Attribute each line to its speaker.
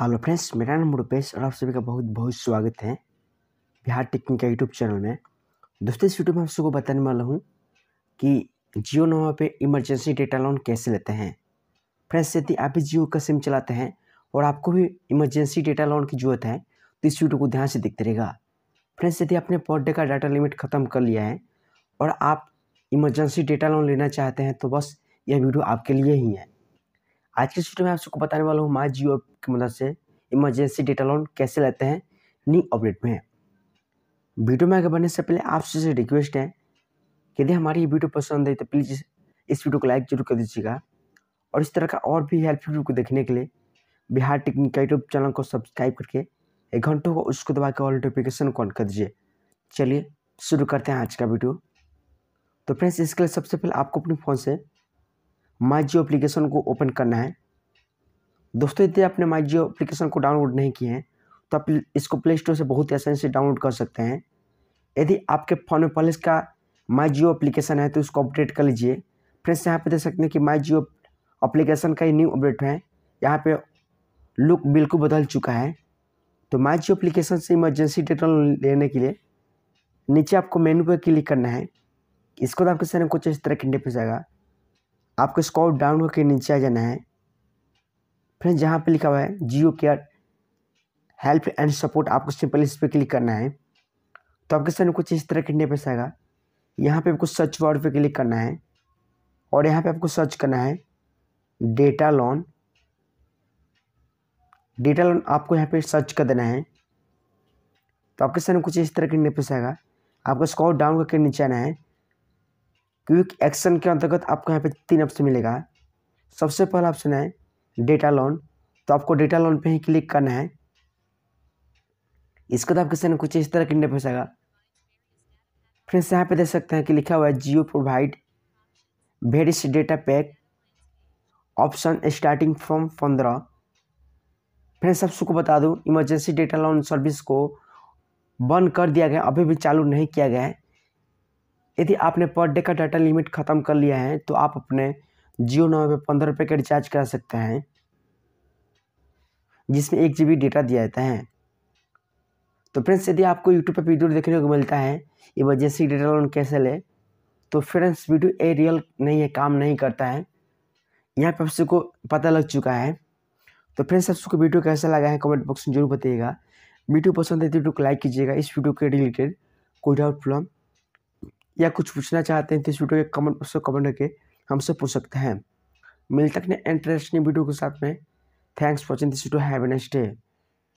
Speaker 1: hello friends मेरा नाम रुपेश और आप सभी का बहुत बहुत स्वागत है बिहार टेक्निक का यूट्यूब चैनल में दोस्तों इस वीडियो में आप सबको बताने वाला हूँ कि जियो नोवा पे इमरजेंसी डेटा लोन कैसे लेते हैं फ्रेंड्स यदि आप भी जियो का सिम चलाते हैं और आपको भी इमरजेंसी डेटा लोन की जरूरत है तो इस वीडियो को ध्यान से दिखते रहेगा फ्रेंड्स यदि आपने पर डे का डाटा लिमिट ख़त्म कर लिया है और आप इमरजेंसी डेटा लोन लेना चाहते हैं तो बस यह वीडियो आपके लिए ही है आज के वीडियो में आप सबको बताने वाला हूँ माई जियो ऐप की मदद से इमरजेंसी डेटा लोन कैसे लेते हैं न्यू अपडेट में वीडियो में आगे बढ़ने से पहले आपसे रिक्वेस्ट है यदि हमारी ये वीडियो पसंद है तो प्लीज़ इस वीडियो को लाइक जरूर कर दीजिएगा और इस तरह का और भी हेल्पफुल वीडियो को देखने के लिए बिहार टेक्निक यूट्यूब चैनल को सब्सक्राइब करके एक घंटों को उसको दबा के ऑल नोटिफिकेशन को ऑन कर दीजिए चलिए शुरू करते हैं आज का वीडियो तो फ्रेंड्स इसके लिए सबसे पहले आपको अपने फ़ोन से माई जियो अप्लीकेशन को ओपन करना है दोस्तों यदि आपने माई जियो अप्लीकेशन को डाउनलोड नहीं किए हैं तो आप इसको प्ले स्टोर से बहुत ही आसानी से डाउनलोड कर सकते हैं यदि आपके फ़ोन में पहले इसका माई जियो अप्लीकेशन है तो इसको अपडेट कर लीजिए फ्रेंड्स यहाँ पे देख सकते हैं कि माई जियो अप्लीकेशन का ही न्यू अपडेट है यहाँ पे लुक बिल्कुल बदल चुका है तो माई जियो अप्लीकेशन से इमरजेंसी डेटा लेने के लिए नीचे आपको मेनू पर क्लिक करना है इसको तो आपके सामने कुछ इस तरह के इंटरफेस आएगा आपको स्कॉप डाउन करके नीचे आ जाना है फ्रेंड जहाँ पे लिखा हुआ है Jio care help and support आपको सिंपल इस पर क्लिक करना है तो आपके सामने कुछ इस तरह के पैसा आएगा यहाँ पे आपको सर्च वर्ड पे क्लिक करना है और यहाँ पे आपको सर्च करना है डेटा लोन डेटा लोन आपको यहाँ पे सर्च कर देना है तो आपके सामने कुछ इस तरह के पैसा आएगा आपको स्कॉप डाउन करके नीचे आना है क्विक एक्शन के अंतर्गत आपको यहाँ पे तीन ऑप्शन मिलेगा सबसे पहला ऑप्शन है डेटा लोन तो आपको डेटा लोन पे ही क्लिक करना है इसके बाद आपके सामने कुछ इस तरह की इंटरफेस आएगा फ्रेंड्स यहाँ पे देख सकते हैं कि लिखा हुआ है Jio provide various data pack option starting from पंद्रह फ्रेंड्स आप सबको बता दूँ इमरजेंसी डेटा लोन सर्विस को बंद कर दिया गया अभी भी चालू नहीं किया गया है यदि आपने पर डे का डाटा लिमिट ख़त्म कर लिया है तो आप अपने जियो नौ पे पंद्रह रुपये का रिचार्ज करा सकते हैं जिसमें एक जी डेटा दिया जाता है तो फ्रेंड्स यदि आपको यूट्यूब पर वीडियो देखने को मिलता है इमरजेंसी डेटा लोन कैसे ले तो फ्रेंड्स वीडियो ए रियल नहीं है काम नहीं करता है यहाँ पर आप सबको पता लग चुका है तो फ्रेंड्स आप सबको वीडियो कैसा लगा है कमेंट बॉक्स में जरूर बताइएगा वीडियो पसंद है तो वीडियो को लाइक कीजिएगा इस वीडियो के रिलेटेड कोई डाउट प्रॉब्लम या कुछ पूछना चाहते हैं तो इस वीडियो के कमेंट उसको कमेंट करके हमसे पूछ सकते हैं मिलता है इंटरेस्टिंग वीडियो के साथ में thanks for watching this video have a next day